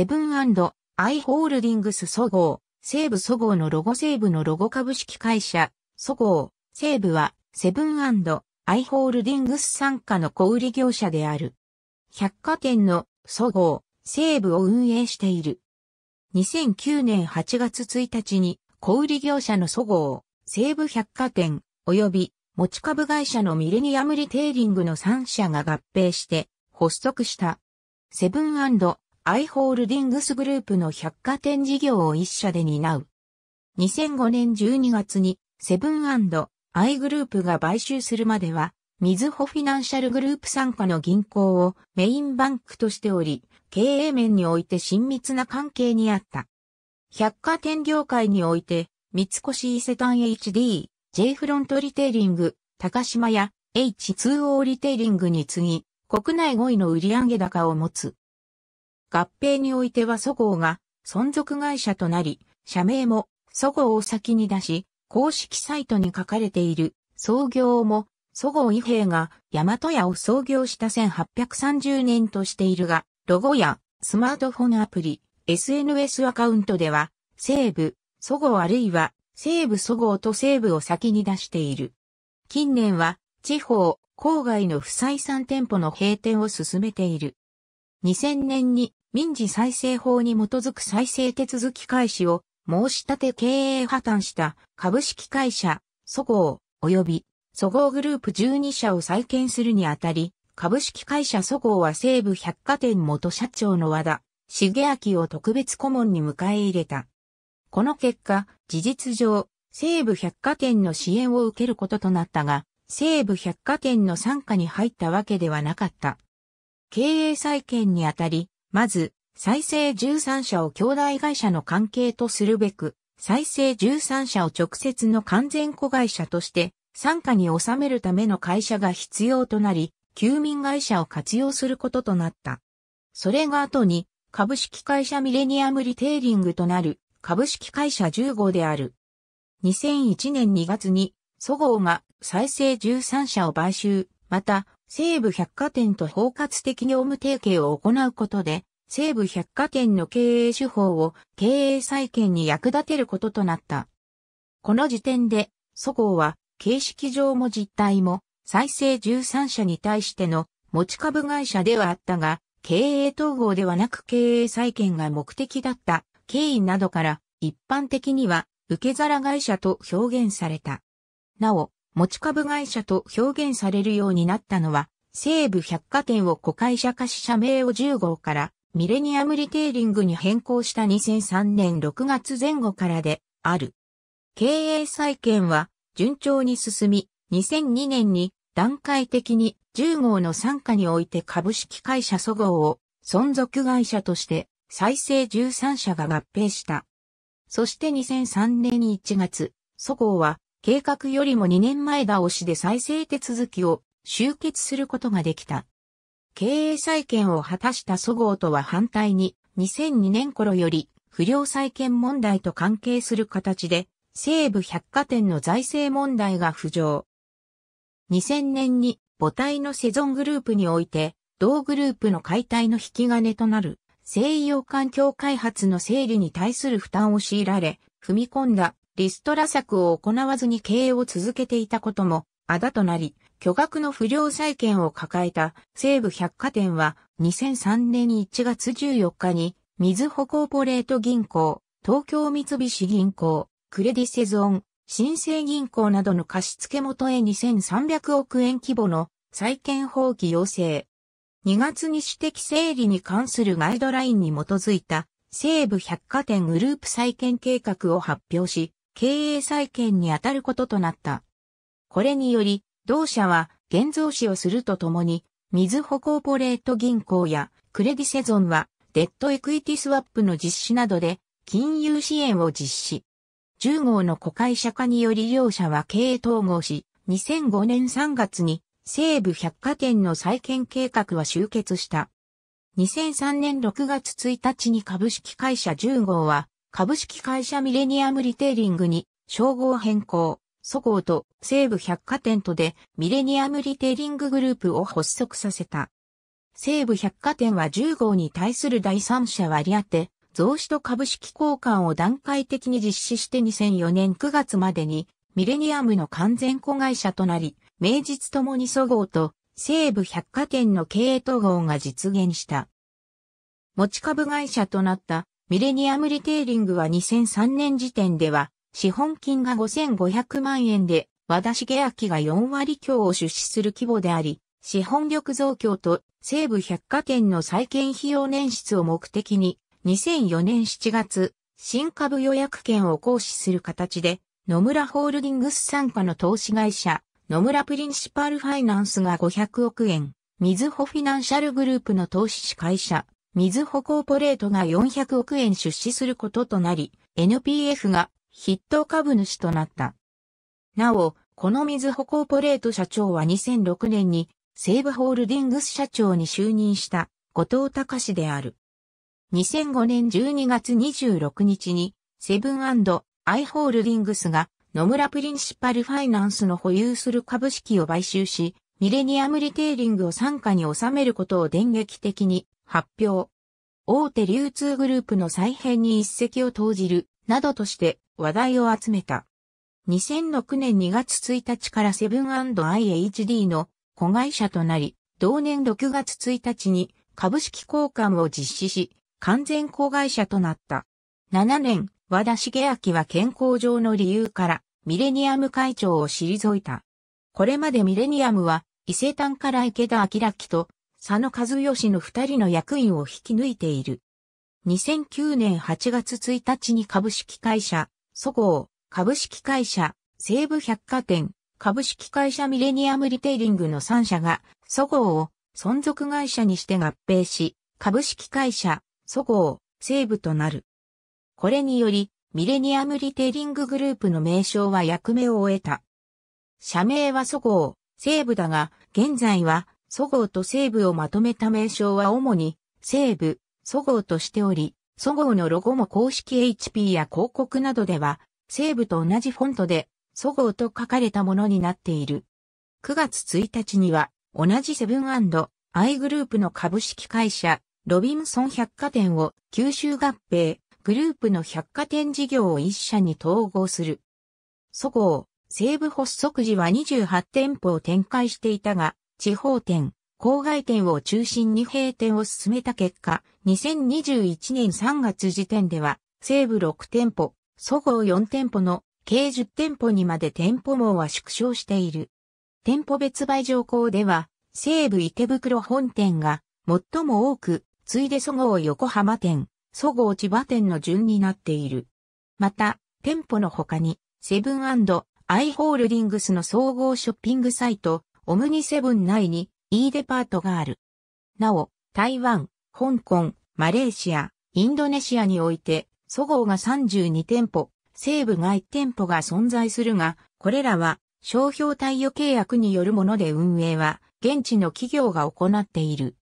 セブンアイ・ホールディングスそ合西武そごのロゴ西武のロゴ株式会社、そご西武は、セブンアイ・ホールディングス傘下の小売業者である。百貨店の、総合西武を運営している。2009年8月1日に、小売業者のそご西武百貨店、及び、持ち株会社のミレニアムリテイリングの3社が合併して、発足した。セブンアイホールディングスグループの百貨店事業を一社で担う。2005年12月にセブンアイグループが買収するまでは、みずほフィナンシャルグループ傘下の銀行をメインバンクとしており、経営面において親密な関係にあった。百貨店業界において、三越伊勢丹 HD、J フロントリテイリング、高島屋、H2O リテイリングに次ぎ、国内5位の売上高を持つ。合併においては祖号が存続会社となり、社名も祖号を先に出し、公式サイトに書かれている創業も祖号伊兵が大和屋を創業した1830年としているが、ロゴやスマートフォンアプリ、SNS アカウントでは、西部、祖号あるいは西部祖号と西部を先に出している。近年は地方、郊外の不採算店舗の閉店を進めている。2000年に民事再生法に基づく再生手続き開始を申し立て経営破綻した株式会社、そごう及び、そごうグループ12社を再建するにあたり、株式会社そごうは西武百貨店元社長の和田、茂明を特別顧問に迎え入れた。この結果、事実上、西武百貨店の支援を受けることとなったが、西武百貨店の参加に入ったわけではなかった。経営再建にあたり、まず、再生13社を兄弟会社の関係とするべく、再生13社を直接の完全子会社として、参加に収めるための会社が必要となり、休眠会社を活用することとなった。それが後に、株式会社ミレニアムリテイリングとなる、株式会社1 5である。2001年2月に、そごうが再生13社を買収、また、西武百貨店と包括的業務提携を行うことで、西武百貨店の経営手法を経営再建に役立てることとなった。この時点で、祖ごは、形式上も実態も、再生13社に対しての持ち株会社ではあったが、経営統合ではなく経営再建が目的だった経緯などから、一般的には受け皿会社と表現された。なお、持ち株会社と表現されるようになったのは、西武百貨店を子会社化し社名を10号からミレニアムリテイリングに変更した2003年6月前後からである。経営再建は順調に進み、2002年に段階的に10号の傘下において株式会社祖号を存続会社として再生13社が合併した。そして2003年1月、祖号は計画よりも2年前倒しで再生手続きを終結することができた。経営再建を果たしたそごうとは反対に、2002年頃より不良債権問題と関係する形で、西武百貨店の財政問題が浮上。2000年に母体のセゾングループにおいて、同グループの解体の引き金となる西洋環境開発の整理に対する負担を強いられ、踏み込んだリストラ策を行わずに経営を続けていたことも、あだとなり、巨額の不良債権を抱えた西武百貨店は2003年1月14日に、水保コーポレート銀行、東京三菱銀行、クレディセゾン、新生銀行などの貸付元へ2300億円規模の債権放棄要請。2月に私的整理に関するガイドラインに基づいた西武百貨店グループ再建計画を発表し、経営再建に当たることとなった。これにより、同社は現像資をするとともに、水保コーポレート銀行やクレディセゾンはデッドエクイティスワップの実施などで金融支援を実施。10号の子会社化により両社は経営統合し、2005年3月に西部百貨店の再建計画は終結した。2003年6月1日に株式会社10号は株式会社ミレニアムリテイリングに称号変更、ごうと西武百貨店とでミレニアムリテイリンググループを発足させた。西武百貨店は10号に対する第三者割り当て、増資と株式交換を段階的に実施して2004年9月までにミレニアムの完全子会社となり、名実ともにごうと西武百貨店の経営統合が実現した。持ち株会社となったミレニアムリテイリングは2003年時点では、資本金が5500万円で、和田茂明が4割強を出資する規模であり、資本力増強と西武百貨店の再建費用捻出を目的に、2004年7月、新株予約権を行使する形で、野村ホールディングス参加の投資会社、野村プリンシパルファイナンスが500億円、水穂フィナンシャルグループの投資会社、水ずコーポレートが400億円出資することとなり、NPF が筆頭株主となった。なお、この水ずコーポレート社長は2006年に西武ホールディングス社長に就任した後藤隆である。2005年12月26日にセブンアイホールディングスが野村プリンシパルファイナンスの保有する株式を買収し、ミレニアムリテイリングを傘下に収めることを電撃的に発表。大手流通グループの再編に一石を投じる、などとして話題を集めた。2006年2月1日からセブン &IHD の子会社となり、同年6月1日に株式交換を実施し、完全子会社となった。7年、和田茂明は健康上の理由から、ミレニアム会長を退いた。これまでミレニアムは、伊勢丹から池田明と佐野和義の二人の役員を引き抜いている。2009年8月1日に株式会社、そごう、株式会社、西武百貨店、株式会社ミレニアムリテイリングの3社が、そごうを存続会社にして合併し、株式会社、そごう、西武となる。これにより、ミレニアムリテイリンググループの名称は役目を終えた。社名はそごう、西武だが、現在はそごうと西武をまとめた名称は主に、西武、そごうとしており、そごうのロゴも公式 HP や広告などでは、西武と同じフォントで、そごうと書かれたものになっている。9月1日には、同じセブンアイグループの株式会社、ロビンソン百貨店を九州合併、グループの百貨店事業を一社に統合する。そごう、西武発足時は28店舗を展開していたが、地方店、郊外店を中心に閉店を進めた結果、2021年3月時点では、西部6店舗、そごう4店舗の計10店舗にまで店舗網は縮小している。店舗別売条項では、西部池袋本店が最も多く、ついでそごう横浜店、そごう千葉店の順になっている。また、店舗の他に、セブンアイ・ホールディングスの総合ショッピングサイト、オムニセブン内に E デパートがある。なお、台湾、香港、マレーシア、インドネシアにおいて、そごうが32店舗、西部が1店舗が存在するが、これらは商標貸与契約によるもので運営は現地の企業が行っている。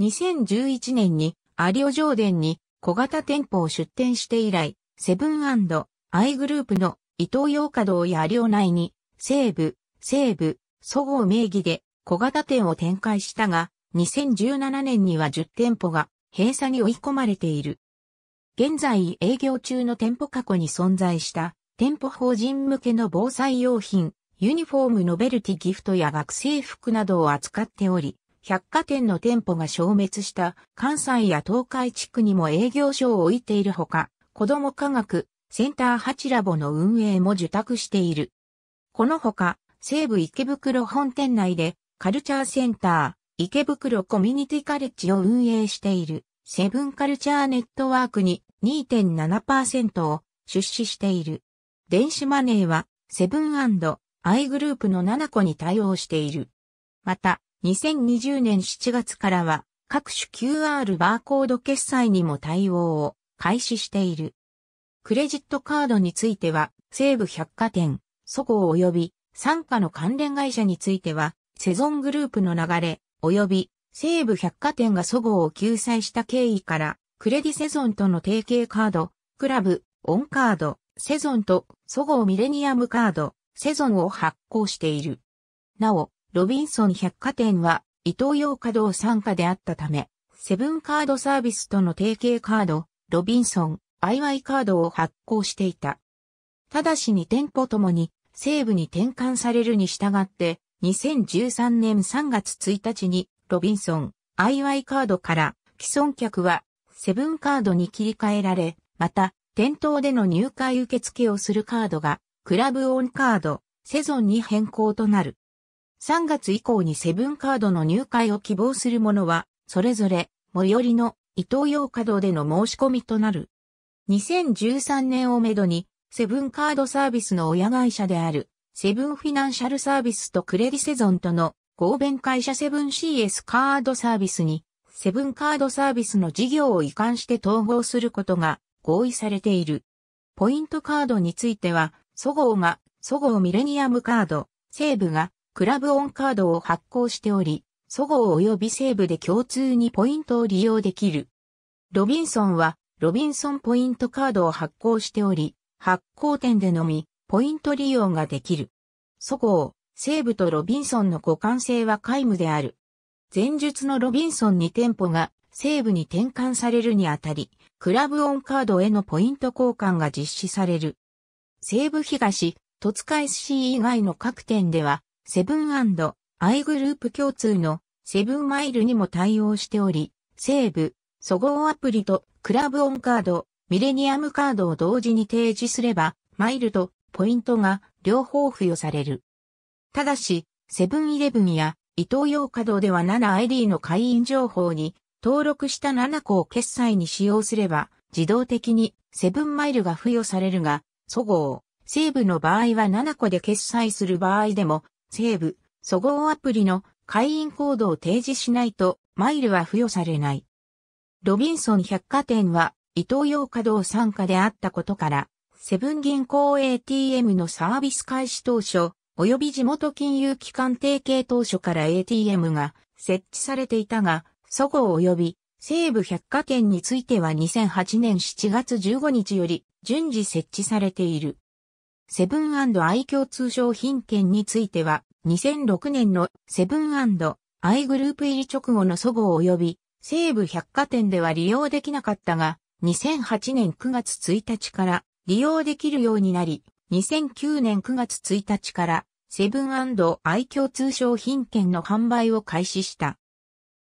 2011年にアリオ上ンに小型店舗を出店して以来、セブンアイグループの伊東洋華堂やアリオ内に西部、西部、そごう名義で小型店を展開したが、2017年には10店舗が閉鎖に追い込まれている。現在営業中の店舗過去に存在した店舗法人向けの防災用品、ユニフォームノベルティギフトや学生服などを扱っており、百貨店の店舗が消滅した関西や東海地区にも営業所を置いているほか、子ども科学、センター8ラボの運営も受託している。このほか、西武池袋本店内でカルチャーセンター、池袋コミュニティカレッジを運営しているセブンカルチャーネットワークに2.7%を出資している。電子マネーはセブンアイグループの7個に対応している。また、2020年7月からは各種 QR バーコード決済にも対応を開始している。クレジットカードについては、西武百貨店、そごう及び参加の関連会社については、セゾングループの流れ、及び西武百貨店が祖母を救済した経緯から、クレディセゾンとの提携カード、クラブ、オンカード、セゾンと祖母ミレニアムカード、セゾンを発行している。なお、ロビンソン百貨店は、伊東洋稼働参加であったため、セブンカードサービスとの提携カード、ロビンソン、IY カードを発行していた。ただし2店舗ともに西部に転換されるに従って、2013年3月1日に、ロビンソン、IY カードから既存客はセブンカードに切り替えられ、また、店頭での入会受付をするカードが、クラブオンカード、セゾンに変更となる。3月以降にセブンカードの入会を希望する者は、それぞれ、最寄りの伊東洋華堂での申し込みとなる。2013年をめどに、セブンカードサービスの親会社である、セブンフィナンシャルサービスとクレディセゾンとの合弁会社セブン CS カードサービスに、セブンカードサービスの事業を移管して統合することが合意されている。ポイントカードについては、そごうが、そごうミレニアムカード、西武が、クラブオンカードを発行しており、そごう及び西武で共通にポイントを利用できる。ロビンソンは、ロビンソンポイントカードを発行しており、発行店でのみ、ポイント利用ができる。そごう、西武とロビンソンの互換性は皆無である。前述のロビンソンに店舗が西武に転換されるにあたり、クラブオンカードへのポイント交換が実施される。西武東、戸塚 SC 以外の各店では、セブンアイグループ共通のセブンマイルにも対応しており、西武、そごうアプリとクラブオンカード、ミレニアムカードを同時に提示すれば、マイルとポイントが両方付与される。ただし、セブンイレブンやイトーヨーカドーでは 7ID の会員情報に登録した7個を決済に使用すれば、自動的にセブンマイルが付与されるが、そごう、セーブの場合は7個で決済する場合でも、セーブ、そごうアプリの会員コードを提示しないと、マイルは付与されない。ロビンソン百貨店は、伊東洋華堂参加であったことから、セブン銀行 ATM のサービス開始当初、及び地元金融機関提携当初から ATM が設置されていたが、そごう及び西武百貨店については2008年7月15日より順次設置されている。セブンイ共通商品券については2006年のセブンアイグループ入り直後のそごう及び西武百貨店では利用できなかったが、2008年9月1日から利用できるようになり、2009年9月1日からセブン愛共通商品券の販売を開始した。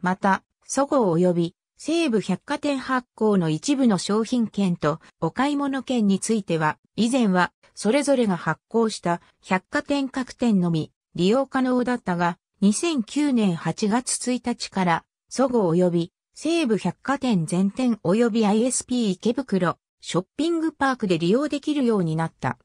また、そごう及び西武百貨店発行の一部の商品券とお買い物券については、以前はそれぞれが発行した百貨店各店のみ利用可能だったが、2009年8月1日から、そごう及び西武百貨店全店及び ISP 池袋、ショッピングパークで利用できるようになった。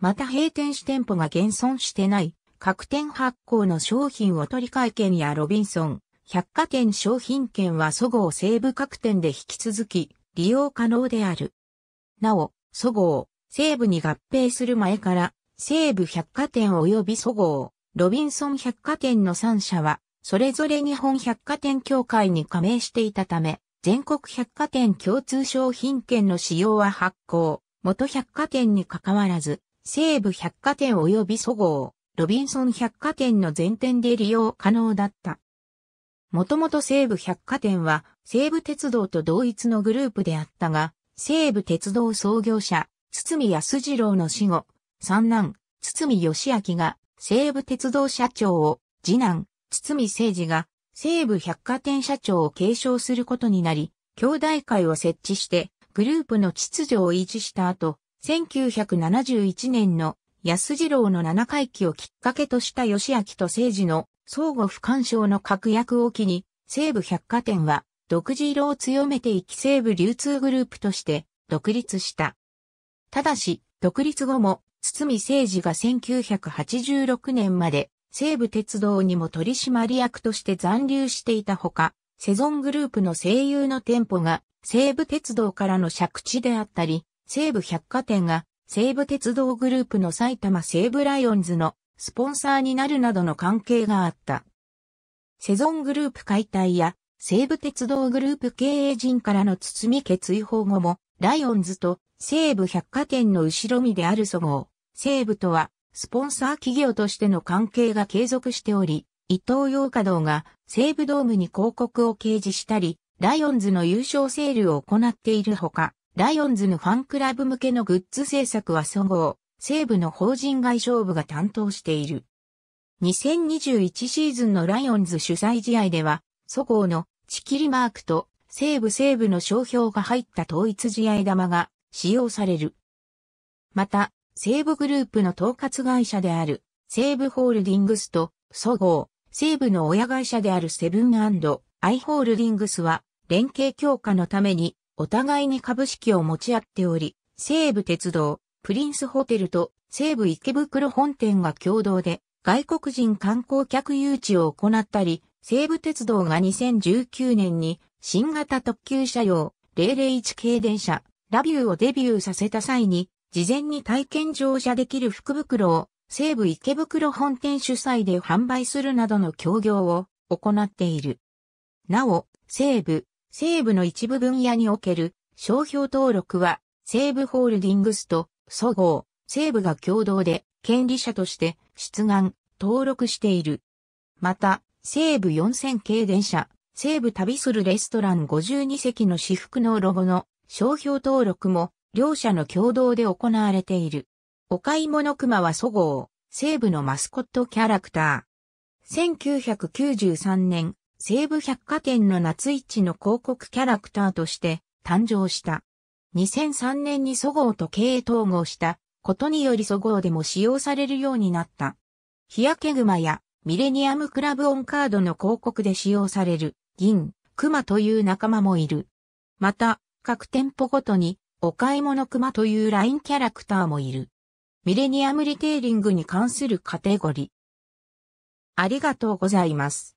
また閉店支店舗が現存してない各店発行の商品を取り替え券やロビンソン、百貨店商品券はそごう西武各店で引き続き利用可能である。なお、そごう、西武に合併する前から、西武百貨店及びそごう、ロビンソン百貨店の3社は、それぞれ日本百貨店協会に加盟していたため、全国百貨店共通商品券の使用は発行、元百貨店に関わらず、西武百貨店及び祖号、ロビンソン百貨店の全店で利用可能だった。もともと西武百貨店は西武鉄道と同一のグループであったが、西武鉄道創業者、堤康次郎の死後、三男、堤義明が西武鉄道社長を、次男、堤誠二が西武百貨店社長を継承することになり、兄弟会を設置してグループの秩序を維持した後、1971年の安次郎の七回忌をきっかけとした吉明と政治の相互不干渉の確約を機に、西武百貨店は独自色を強めていき西武流通グループとして独立した。ただし、独立後も、堤誠二が1986年まで西武鉄道にも取締役として残留していたほか、セゾングループの声優の店舗が西武鉄道からの借地であったり、西武百貨店が西武鉄道グループの埼玉西武ライオンズのスポンサーになるなどの関係があった。セゾングループ解体や西武鉄道グループ経営陣からの包み家追放後も、ライオンズと西武百貨店の後ろ身であるそごう、西武とはスポンサー企業としての関係が継続しており、伊藤洋華堂が西武ドームに広告を掲示したり、ライオンズの優勝セールを行っているほか、ライオンズのファンクラブ向けのグッズ制作は総合、西武の法人外商部が担当している。2021シーズンのライオンズ主催試合では、祖号のチキリマークと西武西武の商標が入った統一試合玉が使用される。また、西武グループの統括会社である西武ホールディングスと、そごう、西武の親会社であるセブンアイホールディングスは、連携強化のために、お互いに株式を持ち合っており、西武鉄道、プリンスホテルと西武池袋本店が共同で、外国人観光客誘致を行ったり、西武鉄道が2019年に、新型特急車用、001系電車、ラビューをデビューさせた際に、事前に体験乗車できる福袋を西武池袋本店主催で販売するなどの協業を行っている。なお、西武、西武の一部分野における商標登録は西武ホールディングスと総合、西武が共同で権利者として出願、登録している。また、西武4000系電車、西武旅するレストラン52席の私服のロゴの商標登録も両者の共同で行われている。お買い物熊はそごう、西武のマスコットキャラクター。1993年、西武百貨店の夏市の広告キャラクターとして誕生した。2003年にそごうと経営統合したことによりそごうでも使用されるようになった。日焼け熊やミレニアムクラブオンカードの広告で使用される銀、熊という仲間もいる。また、各店舗ごとにお買い物熊というラインキャラクターもいる。ミレニアムリテーリングに関するカテゴリー。ありがとうございます。